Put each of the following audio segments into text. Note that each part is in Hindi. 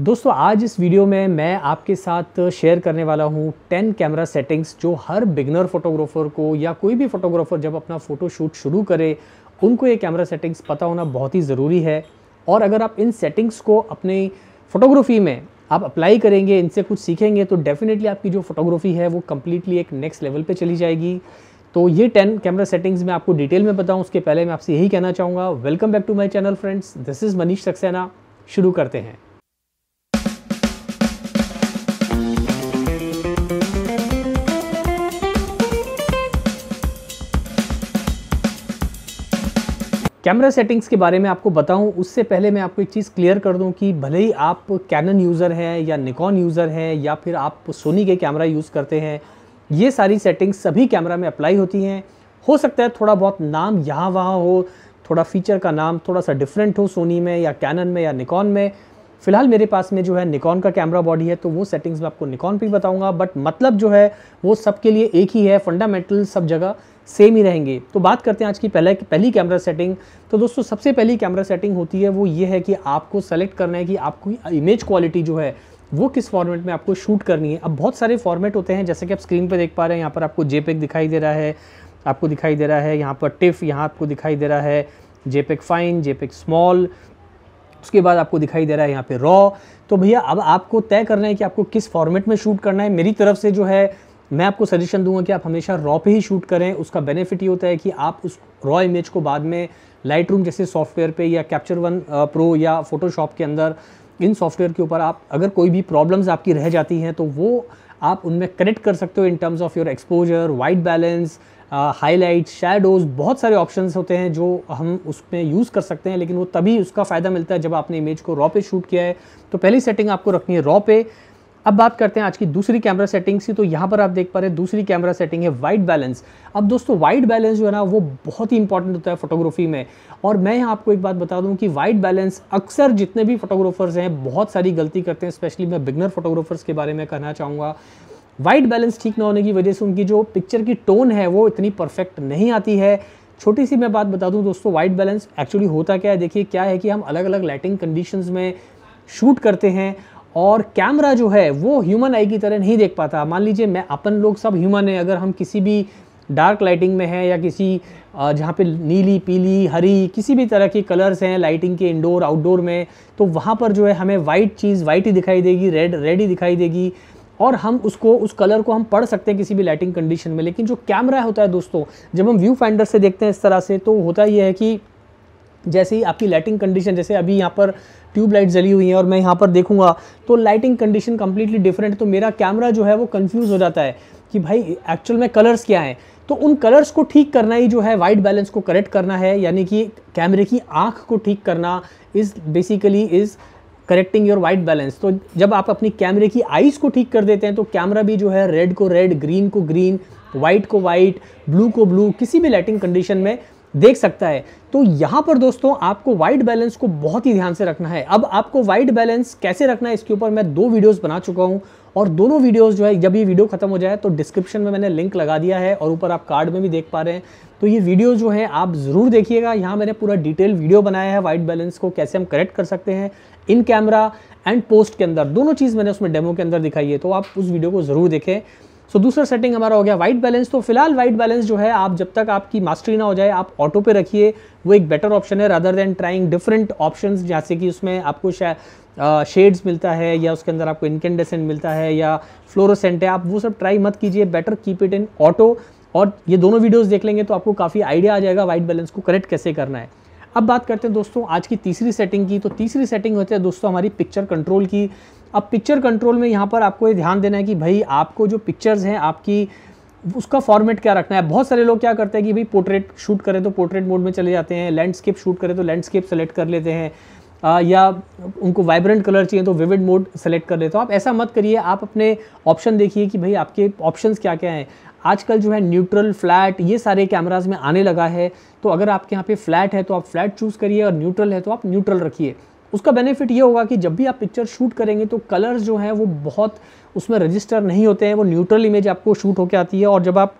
दोस्तों आज इस वीडियो में मैं आपके साथ शेयर करने वाला हूँ 10 कैमरा सेटिंग्स जो हर बिगनर फोटोग्राफर को या कोई भी फोटोग्राफर जब अपना फ़ोटोशूट शुरू करे उनको ये कैमरा सेटिंग्स पता होना बहुत ही ज़रूरी है और अगर आप इन सेटिंग्स को अपने फ़ोटोग्राफी में आप अप्लाई करेंगे इनसे कुछ सीखेंगे तो डेफ़िनेटली आपकी जो फोटोग्राफी है वो कम्प्लीटली एक नेक्स्ट लेवल पर चली जाएगी तो ये टेन कैमरा सेटिंग्स मैं आपको डिटेल में बताऊँ उसके पहले मैं आपसे यही कहना चाहूँगा welcome back to my channel friends this is Manish Saxena शुरू करते हैं कैमरा सेटिंग्स के बारे में आपको बताऊं उससे पहले मैं आपको एक चीज़ क्लियर कर दूं कि भले ही आप कैनन यूज़र हैं या निकॉन यूज़र हैं या फिर आप सोनी के कैमरा यूज़ करते हैं ये सारी सेटिंग्स सभी कैमरा में अप्लाई होती हैं हो सकता है थोड़ा बहुत नाम यहाँ वहाँ हो थोड़ा फीचर का नाम थोड़ा सा डिफरेंट हो सोनी में या कैनन में या निकॉन में फ़िलहाल मेरे पास में जो है निकॉन का कैमरा बॉडी है तो वो सेटिंग्स मैं आपको निकॉन ही बताऊँगा बट मतलब जो है वो सबके लिए एक ही है फंडामेंटल सब जगह सेम ही रहेंगे तो बात करते हैं आज की पहले पहली कैमरा सेटिंग तो दोस्तों सबसे पहली कैमरा सेटिंग होती है वो ये है कि आपको सेलेक्ट करना है कि आपकी इमेज क्वालिटी जो है वो किस फॉर्मेट में आपको शूट करनी है अब बहुत सारे फॉर्मेट होते हैं जैसे कि आप स्क्रीन पर देख पा रहे हैं यहाँ पर आपको जेपेक दिखाई दे रहा है आपको दिखाई दे रहा है यहाँ पर टिफ यहाँ आपको दिखाई दे रहा है जेपेक फाइन जेपेक स्मॉल उसके बाद आपको दिखाई दे रहा है यहाँ पे रॉ तो भैया अब आपको तय करना है कि आपको किस फॉर्मेट में शूट करना है मेरी तरफ से जो है मैं आपको सजेशन दूंगा कि आप हमेशा रॉ पे ही शूट करें उसका बेनिफिट ये होता है कि आप उस रॉ इमेज को बाद में लाइट रूम जैसे सॉफ्टवेयर पे या कैप्चर वन प्रो या फोटोशॉप के अंदर इन सॉफ्टवेयर के ऊपर आप अगर कोई भी प्रॉब्लम्स आपकी रह जाती हैं तो वो आप उनमें कनेक्ट कर सकते हो in terms of your exposure white balance highlight shadows बहुत सारे ऑप्शंस होते हैं जो हम उसमें यूज़ कर सकते हैं लेकिन वो तभी उसका फ़ायदा मिलता है जब आपने इमेज को रॉ पे शूट किया है तो पहली सेटिंग आपको रखनी है रॉ पे अब बात करते हैं आज की दूसरी कैमरा सेटिंग्स की तो यहाँ पर आप देख पा रहे हैं दूसरी कैमरा सेटिंग है वाइट बैलेंस अब दोस्तों वाइट बैलेंस जो है ना वो बहुत ही इंपॉर्टेंट होता है फोटोग्राफी में और मैं यहाँ आपको एक बात बता दूँ कि वाइट बैलेंस अक्सर जितने भी फोटोग्राफर्स हैं बहुत सारी गलती करते हैं स्पेशली मैं बिगनर फोटोग्राफर्स के बारे में कहना चाहूँगा वाइट बैलेंस ठीक ना होने की वजह से उनकी जो पिक्चर की टोन है वो इतनी परफेक्ट नहीं आती है छोटी सी मैं बात बता दूँ दोस्तों वाइट बैलेंस एक्चुअली होता क्या है देखिए क्या है कि हम अलग अलग लाइटिंग कंडीशन में शूट करते हैं और कैमरा जो है वो ह्यूमन आई की तरह नहीं देख पाता मान लीजिए मैं अपन लोग सब ह्यूमन है अगर हम किसी भी डार्क लाइटिंग में हैं या किसी जहाँ पे नीली पीली हरी किसी भी तरह के कलर्स हैं लाइटिंग के इंडोर आउटडोर में तो वहाँ पर जो है हमें वाइट चीज़ वाइट ही दिखाई देगी रेड रेड ही दिखाई देगी और हम उसको उस कलर को हम पढ़ सकते हैं किसी भी लाइटिंग कंडीशन में लेकिन जो कैमरा होता है दोस्तों जब हम व्यू फाइंडर से देखते हैं इस तरह से तो होता यह है कि जैसे ही आपकी लाइटिंग कंडीशन जैसे अभी यहाँ पर ट्यूबलाइट जली हुई हैं और मैं यहाँ पर देखूंगा तो लाइटिंग कंडीशन कम्प्लीटली डिफरेंट तो मेरा कैमरा जो है वो कन्फ्यूज़ हो जाता है कि भाई एक्चुअल में कलर्स क्या हैं तो उन कलर्स को ठीक करना ही जो है वाइट बैलेंस को करेक्ट करना है यानी कि कैमरे की आँख को ठीक करना is basically is correcting your white balance तो जब आप अपनी कैमरे की आइज़ को ठीक कर देते हैं तो कैमरा भी जो है रेड को रेड ग्रीन को ग्रीन वाइट को वाइट ब्लू को ब्लू किसी भी लाइटिंग कंडीशन में देख सकता है तो यहाँ पर दोस्तों आपको वाइट बैलेंस को बहुत ही ध्यान से रखना है अब आपको वाइट बैलेंस कैसे रखना है इसके ऊपर मैं दो वीडियोस बना चुका हूँ और दोनों वीडियोस जो है जब ये वीडियो खत्म हो जाए तो डिस्क्रिप्शन में मैंने लिंक लगा दिया है और ऊपर आप कार्ड में भी देख पा रहे हैं तो ये वीडियो जो है आप ज़रूर देखिएगा यहाँ मैंने पूरा डिटेल वीडियो बनाया है वाइट बैलेंस को कैसे हम करेक्ट कर सकते हैं इन कैमरा एंड पोस्ट के अंदर दोनों चीज़ मैंने उसमें डेमो के अंदर दिखाई है तो आप उस वीडियो को ज़रूर देखें सो so, दूसरा सेटिंग हमारा हो गया वाइट बैलेंस तो फिलहाल वाइट बैलेंस जो है आप जब तक आपकी मास्टरी ना हो जाए आप ऑटो पे रखिए वो एक बेटर ऑप्शन है rather than trying different option जैसे कि उसमें आपको शेड्स uh, मिलता है या उसके अंदर आपको इनकेंडेसेंट मिलता है या फ्लोरोसेंट है आप वो सब ट्राई मत कीजिए better keep it in auto और ये दोनों वीडियोज देख लेंगे तो आपको काफ़ी आइडिया आ जाएगा वाइट बैलेंस को करेक्ट कैसे करना है अब बात करते हैं दोस्तों आज की तीसरी सेटिंग की तो तीसरी सेटिंग होती है दोस्तों हमारी पिक्चर कंट्रोल की अब पिक्चर कंट्रोल में यहाँ पर आपको ये ध्यान देना है कि भाई आपको जो पिक्चर्स हैं आपकी उसका फॉर्मेट क्या रखना है बहुत सारे लोग क्या करते हैं कि भाई पोर्ट्रेट शूट करें तो पोर्ट्रेट मोड में चले जाते हैं लैंडस्केप शूट करें तो लैंडस्केप सेलेक्ट कर लेते हैं आ, या उनको वाइब्रेंट कलर चाहिए तो विविड मोड सेलेक्ट कर लेते हो तो आप ऐसा मत करिए आप अपने ऑप्शन देखिए कि भाई आपके ऑप्शंस क्या क्या हैं आजकल जो है न्यूट्रल फ्लैट ये सारे कैमराज में आने लगा है तो अगर आपके यहाँ पे फ्लैट है तो आप फ्लैट चूज़ करिए और न्यूट्रल है तो आप न्यूट्रल रखिए उसका बेनिफिट ये होगा कि जब भी आप पिक्चर शूट करेंगे तो कलर्स जो हैं वो बहुत उसमें रजिस्टर नहीं होते हैं वो न्यूट्रल इमेज आपको शूट होकर आती है और जब आप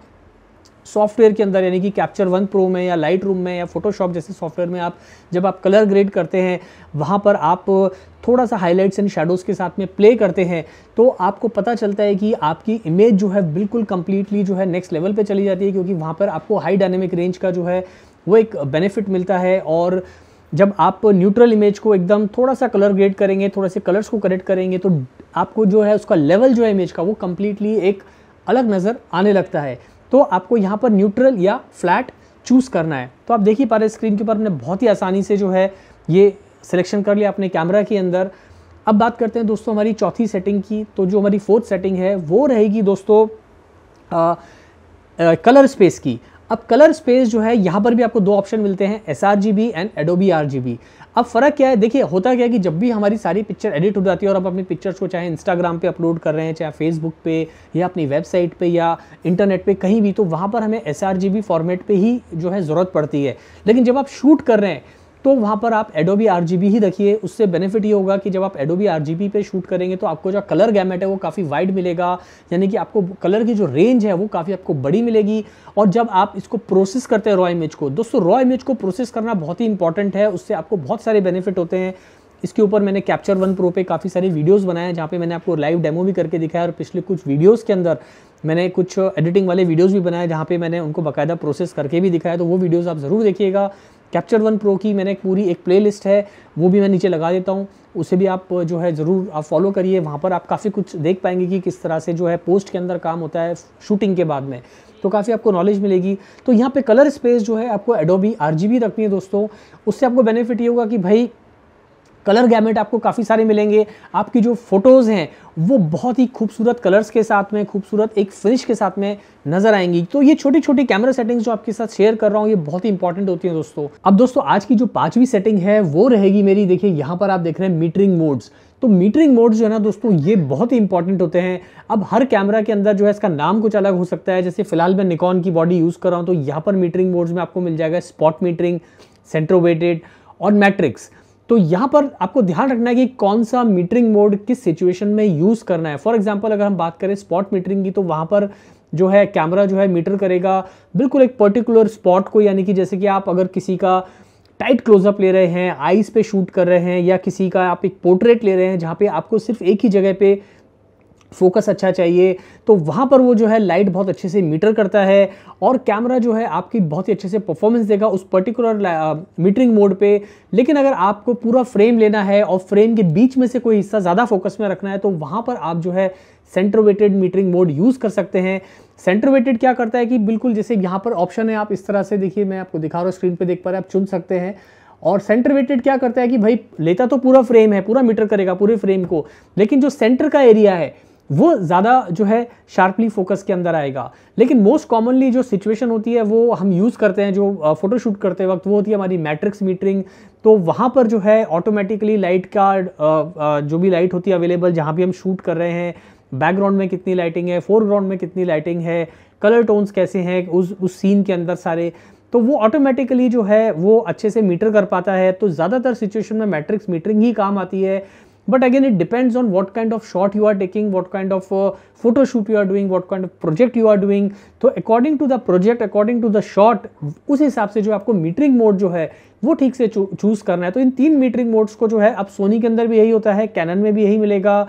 सॉफ्टवेयर के अंदर यानी कि कैप्चर वन प्रो में या लाइट रूम में या फोटोशॉप जैसे सॉफ्टवेयर में आप जब आप कलर ग्रेड करते हैं वहाँ पर आप थोड़ा सा हाईलाइट्स एंड शेडोज़ के साथ में प्ले करते हैं तो आपको पता चलता है कि आपकी इमेज जो है बिल्कुल कम्प्लीटली जो है नेक्स्ट लेवल पे चली जाती है क्योंकि वहाँ पर आपको हाई डायनेमिक रेंज का जो है वो एक बेनिफिट मिलता है और जब आप न्यूट्रल इमेज को एकदम थोड़ा सा कलर ग्रेड करेंगे थोड़े से कलर्स को करेक्ट करेंगे तो आपको जो है उसका लेवल जो है इमेज का वो कम्प्लीटली एक अलग नज़र आने लगता है तो आपको यहाँ पर न्यूट्रल या फ्लैट चूज़ करना है तो आप देख ही पा रहे स्क्रीन के ऊपर हमने बहुत ही आसानी से जो है ये सिलेक्शन कर लिया अपने कैमरा के अंदर अब बात करते हैं दोस्तों हमारी चौथी सेटिंग की तो जो हमारी फोर्थ सेटिंग है वो रहेगी दोस्तों आ, आ, कलर स्पेस की अब कलर स्पेस जो है यहाँ पर भी आपको दो ऑप्शन मिलते हैं S R G B and Adobe R G B अब फ़र्क क्या है देखिए होता क्या है कि जब भी हमारी सारी पिक्चर एडिट हो जाती है और आप अपनी पिक्चर्स को चाहे इंस्टाग्राम पे अपलोड कर रहे हैं चाहे फेसबुक पे या अपनी वेबसाइट पे या इंटरनेट पे कहीं भी तो वहाँ पर हमें एस फॉर्मेट पर ही जो है ज़रूरत पड़ती है लेकिन जब आप शूट कर रहे हैं तो वहाँ पर आप एडोबी आर ही रखिए उससे बेनिफिट ये होगा कि जब आप एडोबी आर पे शूट करेंगे तो आपको जो कलर गैमेट है वो काफ़ी वाइड मिलेगा यानी कि आपको कलर की जो रेंज है वो काफ़ी आपको बड़ी मिलेगी और जब आप इसको प्रोसेस करते हैं रॉ इमेज को दोस्तों रॉ इमेज को प्रोसेस करना बहुत ही इंपॉर्टेंट है उससे आपको बहुत सारे बेनिफिट होते हैं इसके ऊपर मैंने कैप्चर वन प्रो पे काफ़ी सारे वीडियोस बनाए हैं जहाँ पे मैंने आपको लाइव डेमो भी करके दिखाया और पिछले कुछ वीडियोस के अंदर मैंने कुछ एडिटिंग वाले वीडियोस भी बनाए जहाँ पे मैंने उनको बाकायदा प्रोसेस करके भी दिखाया तो वो वीडियोस आप ज़रूर देखिएगा कैप्चर वन प्रो की मैंने पूरी एक प्ले है वो भी मैं नीचे लगा देता हूँ उसे भी आप जो है ज़रूर आप फॉलो करिए वहाँ पर आप काफ़ी कुछ देख पाएंगे कि किस तरह से जो है पोस्ट के अंदर काम होता है शूटिंग के बाद में तो काफ़ी आपको नॉलेज मिलेगी तो यहाँ पे कलर स्पेस जो है आपको एडोबी आर रखनी है दोस्तों उससे आपको बेनिफिट ये होगा कि भाई कलर गैमेट आपको काफ़ी सारे मिलेंगे आपकी जो फोटोज़ हैं वो बहुत ही खूबसूरत कलर्स के साथ में खूबसूरत एक फिनिश के साथ में नजर आएंगी तो ये छोटी छोटी कैमरा सेटिंग्स जो आपके साथ शेयर कर रहा हूँ ये बहुत ही इंपॉर्टेंट होती है दोस्तों अब दोस्तों आज की जो पांचवी सेटिंग है वो रहेगी मेरी देखिए यहाँ पर आप देख रहे हैं मीटरिंग मोड्स तो मीटरिंग मोड्स जो है ना दोस्तों ये बहुत ही इंपॉर्टेंट होते हैं अब हर कैमरा के अंदर जो है इसका नाम कुछ अलग हो सकता है जैसे फिलहाल मैं निकॉन की बॉडी यूज़ कर रहा हूँ तो यहाँ पर मीटरिंग मोड्स में आपको मिल जाएगा स्पॉट मीटरिंग सेंट्रोवेटेड और मैट्रिक्स तो यहाँ पर आपको ध्यान रखना है कि कौन सा मीटरिंग मोड किस सिचुएशन में यूज़ करना है फॉर एग्जाम्पल अगर हम बात करें स्पॉट मीटरिंग की तो वहाँ पर जो है कैमरा जो है मीटर करेगा बिल्कुल एक पर्टिकुलर स्पॉट को यानी कि जैसे कि आप अगर किसी का टाइट क्लोजअप ले रहे हैं आईज पे शूट कर रहे हैं या किसी का आप एक पोर्ट्रेट ले रहे हैं जहाँ पे आपको सिर्फ एक ही जगह पे फोकस अच्छा चाहिए तो वहाँ पर वो जो है लाइट बहुत अच्छे से मीटर करता है और कैमरा जो है आपकी बहुत ही अच्छे से परफॉर्मेंस देगा उस पर्टिकुलर मीटरिंग मोड पे लेकिन अगर आपको पूरा फ्रेम लेना है और फ्रेम के बीच में से कोई हिस्सा ज़्यादा फोकस में रखना है तो वहाँ पर आप जो है सेंट्रोवेटेड मीटरिंग मोड यूज़ कर सकते हैं सेंट्रोवेटेड क्या करता है कि बिल्कुल जैसे यहाँ पर ऑप्शन है आप इस तरह से देखिए मैं आपको दिखा रहा हूँ स्क्रीन पर देख पा रहे आप चुन सकते हैं और सेंटर वेटेड क्या करता है कि भाई लेता तो पूरा फ्रेम है पूरा मीटर करेगा पूरे फ्रेम को लेकिन जो सेंटर का एरिया है वो ज़्यादा जो है शार्पली फोकस के अंदर आएगा लेकिन मोस्ट कॉमनली जो सिचुएशन होती है वो हम यूज़ करते हैं जो फोटोशूट करते वक्त वो होती है हमारी मैट्रिक्स मीटरिंग तो वहाँ पर जो है ऑटोमेटिकली लाइट का जो भी लाइट होती है अवेलेबल जहाँ भी हम शूट कर रहे हैं बैकग्राउंड में कितनी लाइटिंग है फोरग्राउंड में कितनी लाइटिंग है कलर टोन्स कैसे हैं उस उस सीन के अंदर सारे तो वो ऑटोमेटिकली जो है वो अच्छे से मीटर कर पाता है तो ज़्यादातर सिचुएशन में मैट्रिक्स मीटरिंग ही काम आती है but again it depends on what kind of shot you are taking what kind of photoshoot you are doing what kind of project you are doing तो according to the project according to the shot उस हिसाब से जो आपको मीटरिंग मोड जो है वो ठीक से चूज करना है तो इन तीन मीटरिंग मोड्स को जो है आप सोनी के अंदर भी यही होता है कैनन में भी यही मिलेगा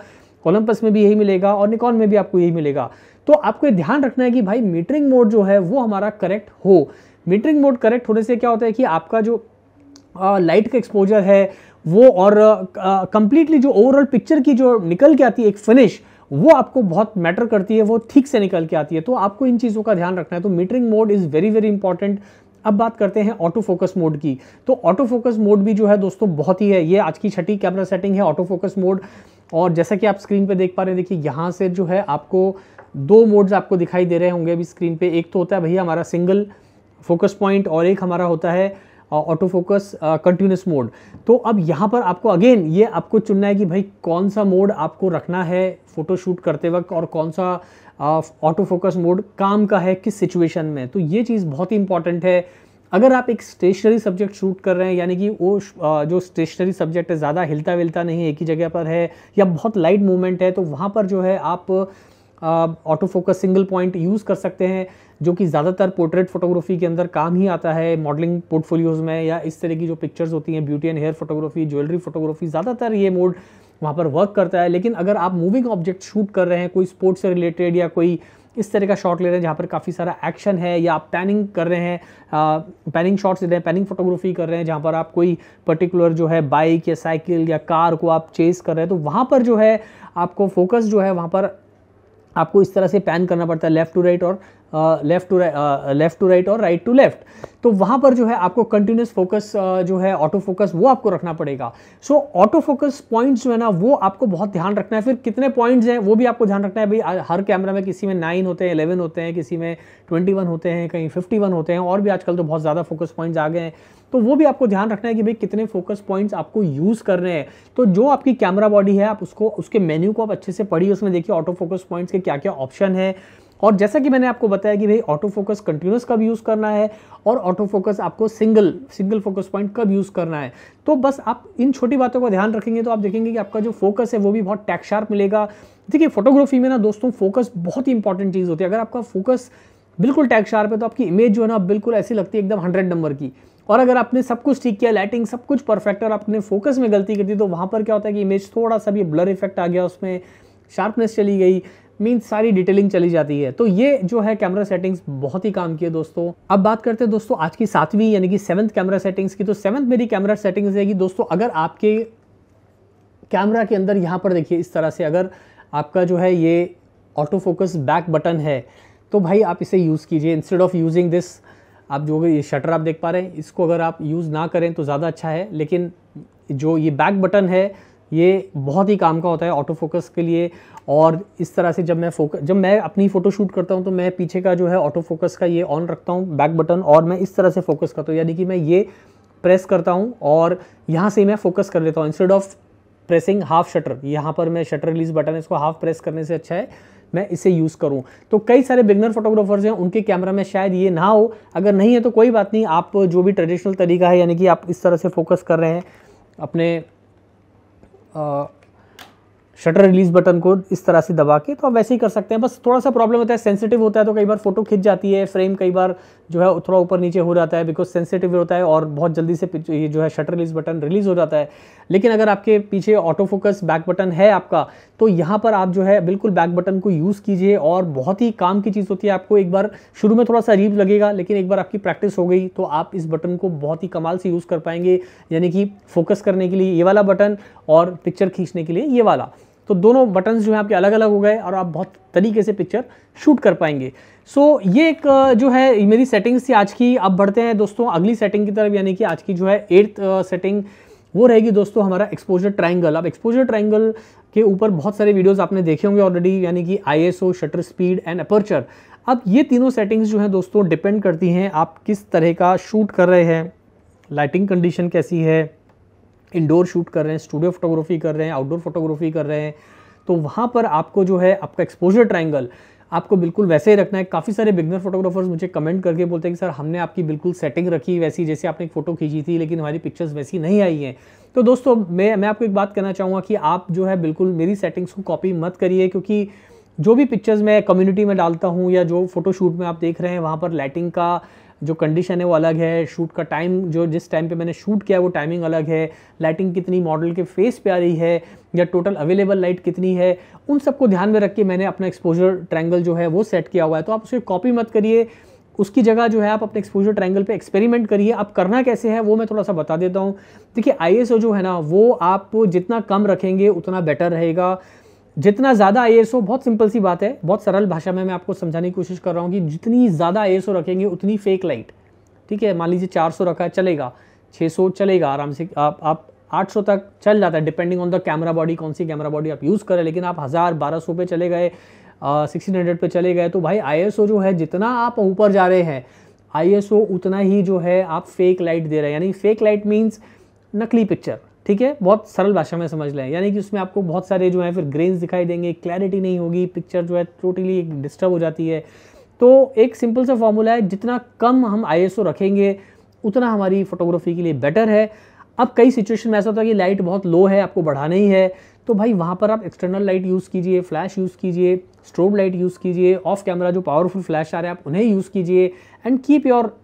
कोलम्पस में भी यही मिलेगा और निकॉन में भी आपको यही मिलेगा तो आपको ध्यान रखना है कि भाई मीटरिंग मोड जो है वो हमारा करेक्ट हो मीटरिंग मोड करेक्ट होने से क्या होता है कि आपका जो लाइट का एक्सपोजर है वो और कंप्लीटली जो ओवरऑल पिक्चर की जो निकल के आती है एक फिनिश वो आपको बहुत मैटर करती है वो ठीक से निकल के आती है तो आपको इन चीज़ों का ध्यान रखना है तो metering mode is very very important अब बात करते हैं ऑटो फोकस मोड की तो ऑटो फोकस मोड भी जो है दोस्तों बहुत ही है ये आज की छठी कैमरा सेटिंग है ऑटो फोकस मोड और जैसा कि आप स्क्रीन पे देख पा रहे हैं देखिए यहाँ से जो है आपको दो मोड्स आपको दिखाई दे रहे होंगे अभी स्क्रीन पे एक तो होता है भैया हमारा सिंगल फोकस पॉइंट और एक हमारा होता है ऑटो फोकस कंटिन्यूस मोड तो अब यहाँ पर आपको अगेन ये आपको चुनना है कि भाई कौन सा मोड आपको रखना है फ़ोटो शूट करते वक्त और कौन सा ऑटो फोकस मोड काम का है किस सिचुएशन में तो ये चीज़ बहुत ही इंपॉर्टेंट है अगर आप एक स्टेशनरी सब्जेक्ट शूट कर रहे हैं यानी कि वो uh, जो स्टेशनरी सब्जेक्ट है ज़्यादा हिलता विलता नहीं एक ही जगह पर है या बहुत लाइट मूवमेंट है तो वहाँ पर जो है आप auto focus single point use कर सकते हैं जो कि ज़्यादातर पोर्ट्रेट फोटोग्राफी के अंदर काम ही आता है मॉडलिंग पोर्टफोलियोज़ में या इस तरह की जो पिक्चर्स होती हैं beauty and hair photography jewellery photography ज़्यादातर ये मोड वहाँ पर वर्क करता है लेकिन अगर आप मूविंग ऑब्जेक्ट शूट कर रहे हैं कोई स्पोर्ट्स से रिलेटेड या कोई इस तरह का शॉट ले रहे हैं जहाँ पर काफ़ी सारा एक्शन है या आप पैनिंग कर रहे हैं पैनिंग शॉट्स ले रहे हैं पैनिंग फोटोग्राफी कर रहे हैं जहाँ पर आप कोई पर्टिकुलर जो है बाइक या साइकिल या कार को आप चेस कर रहे हैं तो वहाँ पर जो है आपको फोकस जो है वहाँ पर आपको इस तरह से पैन करना पड़ता है लेफ्ट टू राइट और left to left to right और राइट टू लेफ़्ट तो वहाँ पर जो है आपको कंटिन्यूस फोकस जो है ऑटो फोकस वो आपको रखना पड़ेगा सो ऑटो फोकस पॉइंट जो है ना वो आपको बहुत ध्यान रखना है फिर कितने पॉइंट्स हैं वो भी आपको ध्यान रखना है भाई हर कैमरा में किसी में नाइन होते हैं इलेवन होते हैं किसी में ट्वेंटी वन होते हैं कहीं फिफ्टी वन होते हैं और भी आजकल तो बहुत ज़्यादा फोकस पॉइंट्स आ गए हैं तो वो भी आपको ध्यान रखना है कि भाई कितने फोकस पॉइंट्स आपको यूज़ करने हैं तो जो आपकी कैमरा बॉडी है आप उसको उसके मेन्यू को आप अच्छे से पढ़िए उसमें देखिए ऑटो फोकस पॉइंट्स के क्या क्या ऑप्शन है और जैसा कि मैंने आपको बताया कि भाई ऑटो फोकस कंटिन्यूस कब यूज़ करना है और ऑटो फोकस आपको सिंगल सिंगल फोकस पॉइंट कब यूज़ करना है तो बस आप इन छोटी बातों का ध्यान रखेंगे तो आप देखेंगे कि आपका जो फोकस है वो भी बहुत टैक शार्प मिलेगा देखिए फोटोग्राफी में ना दोस्तों फोकस बहुत ही इंपॉर्टेंट चीज़ होती है अगर आपका फोकस बिल्कुल टैग शार्प है तो आपकी इमेज जो है ना बिल्कुल ऐसी लगती है एकदम हंड्रेड नंबर की और अगर आपने सब कुछ ठीक किया लाइटिंग सब कुछ परफेक्ट और आपने फोकस में गलती कर दी तो वहाँ पर क्या होता है कि इमेज थोड़ा सा भी ब्लर इफेक्ट आ गया उसमें शार्पनेस चली गई मीन सारी डिटेलिंग चली जाती है तो ये जो है कैमरा सेटिंग्स बहुत ही काम की है दोस्तों अब बात करते हैं दोस्तों आज की सातवीं यानी कि सेवन्थ कैमरा सेटिंग्स की तो सेवन्थ मेरी कैमरा सेटिंग्स रहेगी दोस्तों अगर आपके कैमरा के अंदर यहाँ पर देखिए इस तरह से अगर आपका जो है ये ऑटो फोकस बैक बटन है तो भाई आप इसे यूज़ कीजिए इंस्टेड ऑफ यूजिंग दिस आप जो ये शटर आप देख पा रहे हैं इसको अगर आप यूज़ ना करें तो ज़्यादा अच्छा है लेकिन जो ये बैक बटन है ये बहुत ही काम का होता है ऑटो फोकस के लिए और इस तरह से जब मैं फोकस जब मैं अपनी फ़ोटो शूट करता हूँ तो मैं पीछे का जो है ऑटो फोकस का ये ऑन रखता हूँ बैक बटन और मैं इस तरह से फोकस करता हूँ यानी कि मैं ये प्रेस करता हूँ और यहाँ से मैं फोकस कर लेता हूँ instead of pressing half shutter यहाँ पर मैं शटर रिलीज बटन इसको हाफ प्रेस करने से अच्छा है मैं इसे यूज़ करूँ तो कई सारे बिगनर फोटोग्राफर्स हैं उनके कैमरा में शायद ये ना हो अगर नहीं है तो कोई बात नहीं आप जो भी ट्रेडिशनल तरीका है यानी कि आप इस तरह से फोकस कर रहे हैं अपने 呃。शटर रिलीज बटन को इस तरह से दबा के तो आप वैसे ही कर सकते हैं बस थोड़ा सा प्रॉब्लम होता है सेंसिटिव होता है तो कई बार फोटो खिंच जाती है फ्रेम कई बार जो है थोड़ा ऊपर नीचे हो जाता है बिकॉज सेंसिटिव होता है और बहुत जल्दी से ये जो है शटर रिलीज बटन रिलीज हो जाता है लेकिन अगर आपके पीछे ऑटो फोकस बैक बटन है आपका तो यहाँ पर आप जो है बिल्कुल बैक बटन को यूज़ कीजिए और बहुत ही काम की चीज़ होती है आपको एक बार शुरू में थोड़ा सा अजीब लगेगा लेकिन एक बार आपकी प्रैक्टिस हो गई तो आप इस बटन को बहुत ही कमाल से यूज़ कर पाएंगे यानी कि फोकस करने के लिए ये वाला बटन और पिक्चर खींचने के लिए ये वाला तो दोनों बटन जो है आपके अलग अलग हो गए और आप बहुत तरीके से पिक्चर शूट कर पाएंगे सो so, ये एक जो है मेरी सेटिंग्स थी आज की अब बढ़ते हैं दोस्तों अगली सेटिंग की तरफ यानी कि आज की जो है एट्थ सेटिंग वो रहेगी दोस्तों हमारा एक्सपोजर ट्राइंगल अब एक्सपोजर ट्राइंगल के ऊपर बहुत सारे वीडियोस आपने देखे होंगे ऑलरेडी यानी कि ISO shutter speed and aperture अब ये तीनों सेटिंग्स जो हैं दोस्तों डिपेंड करती हैं आप किस तरह का शूट कर रहे हैं लाइटिंग कंडीशन कैसी है इंडोर शूट कर रहे हैं स्टूडियो फोटोग्राफी कर रहे हैं आउटडोर फोटोग्राफी कर रहे हैं तो वहाँ पर आपको जो है आपका एक्सपोजर ट्राइंगल आपको बिल्कुल वैसे ही रखना है काफ़ी सारे बिगनर फोटोग्राफर्स मुझे कमेंट करके बोलते हैं कि सर हमने आपकी बिल्कुल सेटिंग रखी वैसी जैसे आपने एक फ़ोटो खींची थी लेकिन हमारी पिक्चर्स वैसी नहीं आई हैं तो दोस्तों मैं मैं आपको एक बात कहना चाहूँगा कि आप जो है बिल्कुल मेरी सेटिंग्स को कॉपी मत करिए क्योंकि जो भी पिक्चर्स मैं कम्युनिटी में डालता हूँ या जो फोटोशूट में आप देख रहे हैं वहाँ पर लाइटिंग का जो कंडीशन है वो अलग है शूट का टाइम जो जिस टाइम पे मैंने शूट किया वो टाइमिंग अलग है लाइटिंग कितनी मॉडल के फेस पे आ रही है या टोटल अवेलेबल लाइट कितनी है उन सबको ध्यान में रख के मैंने अपना एक्सपोजर ट्रैंगल जो है वो सेट किया हुआ है तो आप उसकी कॉपी मत करिए उसकी जगह जो है आप अपने एक्सपोजर ट्रैंगल पर एक्सपेरिमेंट करिए आप करना कैसे है वो मैं थोड़ा सा बता देता हूँ देखिए आई जो है ना वो आप जितना कम रखेंगे उतना बेटर रहेगा जितना ज़्यादा आई हो बहुत सिंपल सी बात है बहुत सरल भाषा में मैं आपको समझाने की कोशिश कर रहा हूँ कि जितनी ज़्यादा आई रखेंगे उतनी फेक लाइट ठीक है मान लीजिए 400 रखा चलेगा 600 चलेगा आराम से आप आप 800 तक चल जाता है depending on the camera body कौन सी कैमरा बॉडी आप यूज़ करें लेकिन आप हज़ार बारह सौ पे चले गए सिक्सटीन हंड्रेड पर चले गए तो भाई आई जो है जितना आप ऊपर जा रहे हैं आई उतना ही जो है आप फेक लाइट दे रहे हैं यानी फेक लाइट मीन्स नकली पिक्चर ठीक है बहुत सरल भाषा में समझ लें यानी कि उसमें आपको बहुत सारे जो है फिर ग्रेन्स दिखाई देंगे क्लैरिटी नहीं होगी पिक्चर जो है टोटली डिस्टर्ब हो जाती है तो एक सिंपल सा फॉर्मूला है जितना कम हम आई रखेंगे उतना हमारी फोटोग्राफी के लिए बेटर है अब कई सिचुएशन में ऐसा होता है कि लाइट बहुत लो है आपको बढ़ाना ही है तो भाई वहाँ पर आप एक्सटर्नल लाइट यूज़ कीजिए फ्लैश यूज़ कीजिए स्ट्रोब लाइट यूज़ कीजिए ऑफ कैमरा जो पावरफुल फ्लैश आ रहे हैं आप उन्हें यूज़ कीजिए एंड कीप योर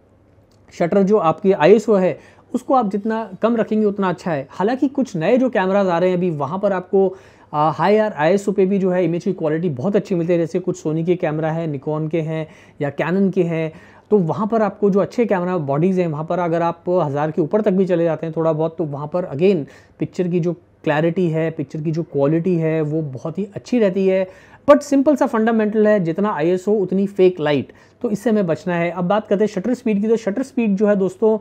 शटर जो आपकी आई है उसको आप जितना कम रखेंगे उतना अच्छा है हालांकि कुछ नए जो कैमराज आ रहे हैं अभी वहाँ पर आपको हाई आर आई एस पे भी जो है इमेज की क्वालिटी बहुत अच्छी मिलती है जैसे कुछ सोनी के कैमरा है निकॉन के हैं या कैनन के हैं तो वहाँ पर आपको जो अच्छे कैमरा बॉडीज़ हैं वहाँ पर अगर आप हज़ार के ऊपर तक भी चले जाते हैं थोड़ा बहुत तो वहाँ पर अगेन पिक्चर की जो क्लैरिटी है पिक्चर की जो क्वालिटी है वो बहुत ही अच्छी रहती है बट सिंपल सा फंडामेंटल है जितना आई उतनी फेक लाइट तो इससे हमें बचना है अब बात करते हैं शटर स्पीड की तो शटर स्पीड जो है दोस्तों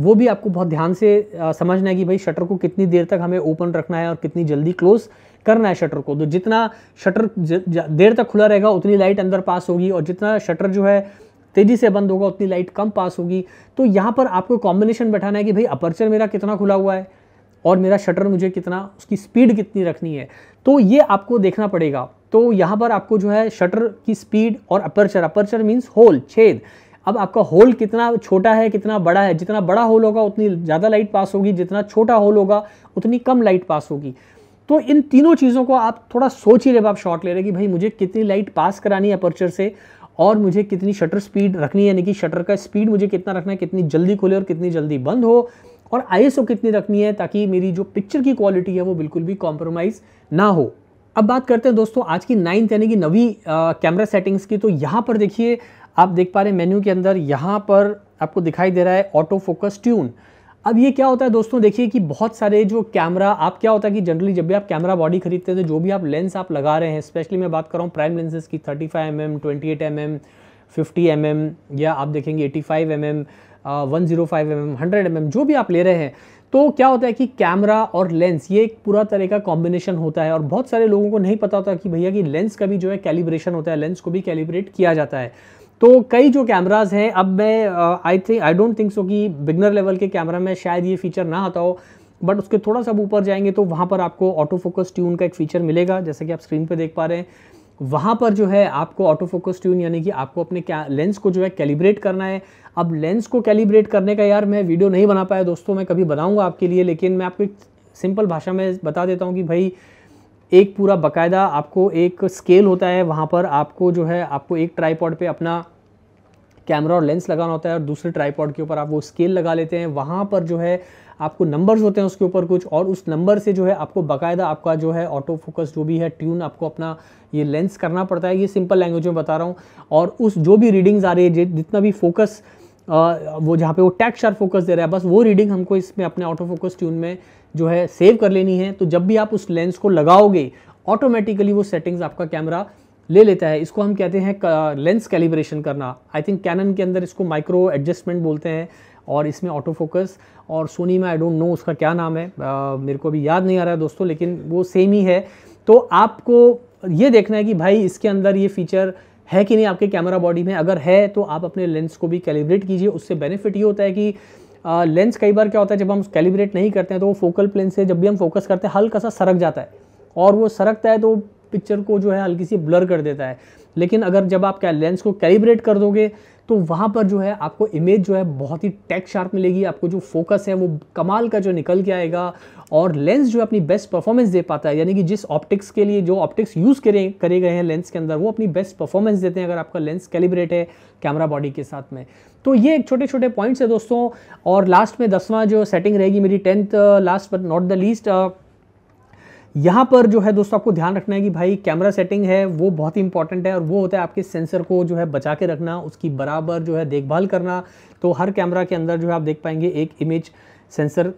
वो भी आपको बहुत ध्यान से समझना है कि भाई शटर को कितनी देर तक हमें ओपन रखना है और कितनी जल्दी क्लोज करना है शटर को तो जितना शटर देर तक खुला रहेगा उतनी लाइट अंदर पास होगी और जितना शटर जो है तेज़ी से बंद होगा उतनी लाइट कम पास होगी तो यहाँ पर आपको कॉम्बिनेशन बैठाना है कि भाई अपर्चर मेरा कितना खुला हुआ है और मेरा शटर मुझे कितना उसकी स्पीड कितनी रखनी है तो ये आपको देखना पड़ेगा तो यहाँ पर आपको जो है शटर की स्पीड और अपर्चर अपर्चर मीन्स होल छेद अब आपका होल कितना छोटा है कितना बड़ा है जितना बड़ा होल होगा उतनी ज़्यादा लाइट पास होगी जितना छोटा होल होगा उतनी कम लाइट पास होगी तो इन तीनों चीज़ों को आप थोड़ा सोच ही जब आप शॉट ले रहे कि भाई मुझे कितनी लाइट पास करानी है अपर्चर से और मुझे कितनी शटर स्पीड रखनी है यानी कि शटर का स्पीड मुझे कितना रखना है कितनी जल्दी खुले और कितनी जल्दी बंद हो और ओ कितनी रखनी है ताकि मेरी जो पिक्चर की क्वालिटी है वो बिल्कुल भी कॉम्प्रोमाइज़ ना हो अब बात करते हैं दोस्तों आज की नाइन्थ यानी कि नवी कैमरा सेटिंग्स की तो यहाँ पर देखिए आप देख पा रहे हैं मेन्यू के अंदर यहाँ पर आपको दिखाई दे रहा है ऑटो फोकस ट्यून अब ये क्या होता है दोस्तों देखिए कि बहुत सारे जो कैमरा आप क्या होता है कि जनरली जब भी आप कैमरा बॉडी खरीदते हैं तो जो भी आप लेंस आप लगा रहे हैं स्पेशली मैं बात कर रहा हूँ प्राइम लेंसेज की 35 five M M twenty eight M M fifty M M या आप देखेंगे 85 five M M one zero five M M hundred M M जो भी आप ले रहे हैं तो क्या होता है कि कैमरा और लेंस ये एक पूरा तरह का कॉम्बिनेशन होता है और बहुत सारे लोगों को नहीं पता होता कि भैया कि लेंस का भी जो है कैलिब्रेशन होता है लेंस को भी कैलिब्रेट किया जाता है तो कई जो कैमराज हैं अब मैं I think I don't think so कि बिगनर लेवल के कैमरा में शायद ये फीचर ना आता हो बट उसके थोड़ा सा ऊपर जाएंगे तो वहाँ पर आपको ऑटो फोकस ट्यून का एक फीचर मिलेगा जैसे कि आप स्क्रीन पर देख पा रहे हैं वहाँ पर जो है आपको ऑटो फोकस ट्यून यानी कि आपको अपने लेंस को जो है कैलिब्रेट करना है अब लेंस को कैलिब्रेट करने का यार मैं वीडियो नहीं बना पाया दोस्तों मैं कभी बनाऊंगा आपके लिए लेकिन मैं आपको एक सिंपल भाषा में बता देता हूँ कि भाई एक पूरा बकायदा आपको एक स्केल होता है वहाँ पर आपको जो है आपको एक ट्राईपॉड पे अपना कैमरा और लेंस लगाना होता है और दूसरे ट्राईपॉड के ऊपर आप वो स्केल लगा लेते हैं वहाँ पर जो है आपको नंबर्स होते हैं उसके ऊपर कुछ और उस नंबर से जो है आपको बाकायदा आपका जो है ऑटो फोकस जो भी है ट्यून आपको अपना ये लेंस करना पड़ता है ये सिंपल लैंग्वेज में बता रहा हूँ और उस जो भी रीडिंग्स आ रही है जितना भी फोकस वो जहाँ पे वो टैक्स शार्प फोकस दे रहा है बस वो रीडिंग हमको इसमें अपने ऑटो फोकस ट्यून में जो है सेव कर लेनी है तो जब भी आप उस लेंस को लगाओगे ऑटोमेटिकली वो सेटिंग्स आपका कैमरा ले लेता है इसको हम कहते हैं लेंस कैलिब्रेशन करना आई थिंक कैनन के अंदर इसको माइक्रो एडजस्टमेंट बोलते हैं और इसमें ऑटो फोकस और सोनी में आई डोंट नो उसका क्या नाम है आ, मेरे को अभी याद नहीं आ रहा है दोस्तों लेकिन वो सेम ही है तो आपको ये देखना है कि भाई इसके अंदर ये फीचर है कि नहीं आपके कैमरा बॉडी में अगर है तो आप अपने लेंस को भी कैलिब्रेट कीजिए उससे बेनिफिट ये होता है कि लेंस uh, कई बार क्या होता है जब हम कैलिब्रेट नहीं करते हैं तो वो फोकल प्लेन से जब भी हम फोकस करते हैं हल्का सा सरक जाता है और वो सरकता है तो पिक्चर को जो है हल्की सी ब्लर कर देता है लेकिन अगर जब आप लेंस को कैलिब्रेट कर दोगे तो वहाँ पर जो है आपको इमेज जो है बहुत ही टैक शार्प मिलेगी आपको जो फोकस है वो कमाल का जो निकल के आएगा और लेंस जो है अपनी बेस्ट परफॉर्मेंस दे पाता है यानी कि जिस ऑप्टिक्स के लिए जो ऑप्टिक्स यूज़ करे करे गए हैं लेंस के अंदर वो अपनी बेस्ट परफॉर्मेंस देते हैं अगर आपका लेंस कैलिब्रेट है कैमरा बॉडी के साथ में तो ये एक छोटे छोटे पॉइंट्स है दोस्तों और लास्ट में दसवां जो सेटिंग रहेगी मेरी tenth last but not the least यहाँ पर जो है दोस्तों आपको ध्यान रखना है कि भाई कैमरा सेटिंग है वो बहुत ही इंपॉर्टेंट है और वो होता है आपके सेंसर को जो है बचा के रखना उसकी बराबर जो है देखभाल करना तो हर कैमरा के अंदर जो है आप देख पाएंगे एक इमेज सेंसर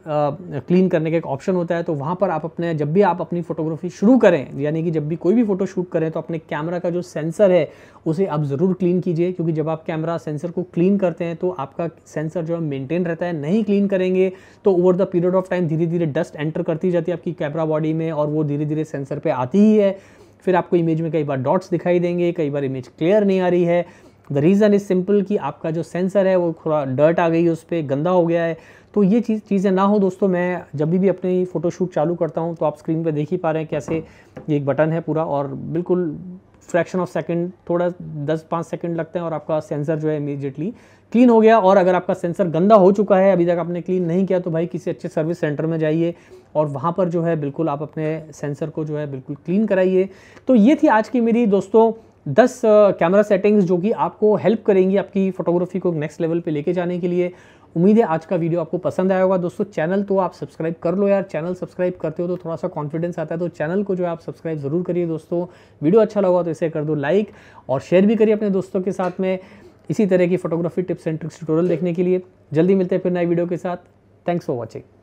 क्लीन करने का एक ऑप्शन होता है तो वहाँ पर आप अपने जब भी आप अपनी फोटोग्राफी शुरू करें यानी कि जब भी कोई भी फोटो शूट करें तो अपने कैमरा का जो सेंसर है उसे आप ज़रूर क्लीन कीजिए क्योंकि जब आप कैमरा सेंसर को क्लीन करते हैं तो आपका सेंसर जो है मेनटेन रहता है नहीं क्लीन करेंगे तो over the period of time धीरे धीरे डस्ट एंटर करती जाती है आपकी कैमरा बॉडी में और वो धीरे धीरे सेंसर पर आती ही है फिर आपको इमेज में कई बार डॉट्स दिखाई देंगे कई बार इमेज क्लियर नहीं आ रही है द रीज़न इज़ सिंपल कि आपका जो सेंसर है वो थोड़ा डर्ट आ गई है उस पर गंदा हो गया है तो ये चीज़ चीज़ें ना हो दोस्तों मैं जब भी अपनी फ़ोटोशूट चालू करता हूँ तो आप स्क्रीन पर देख ही पा रहे हैं कैसे ये एक बटन है पूरा और बिल्कुल फ्रैक्शन ऑफ सेकंड थोड़ा दस पाँच सेकंड लगते हैं और आपका सेंसर जो है इमीजिएटली क्लीन हो गया और अगर आपका सेंसर गंदा हो चुका है अभी तक आपने क्लीन नहीं किया तो भाई किसी अच्छे सर्विस सेंटर में जाइए और वहाँ पर जो है बिल्कुल आप अपने सेंसर को जो है बिल्कुल क्लीन कराइए तो ये थी आज की मेरी दोस्तों दस कैमरा सेटिंग्स जो कि आपको हेल्प करेंगी आपकी फ़ोटोग्राफी को नेक्स्ट लेवल पर लेके जाने के लिए उम्मीद है आज का वीडियो आपको पसंद आया होगा दोस्तों चैनल तो आप सब्सक्राइब कर लो यार चैनल सब्सक्राइब करते हो तो थोड़ा सा कॉन्फिडेंस आता है तो चैनल को जो है आप सब्सक्राइब ज़रूर करिए दोस्तों वीडियो अच्छा लगा तो इसे कर दो लाइक और शेयर भी करिए अपने दोस्तों के साथ में इसी तरह की photography tips and tricks tutorial देखने के लिए जल्दी मिलते हैं फिर नए वीडियो के साथ थैंक्स फॉर वॉचिंग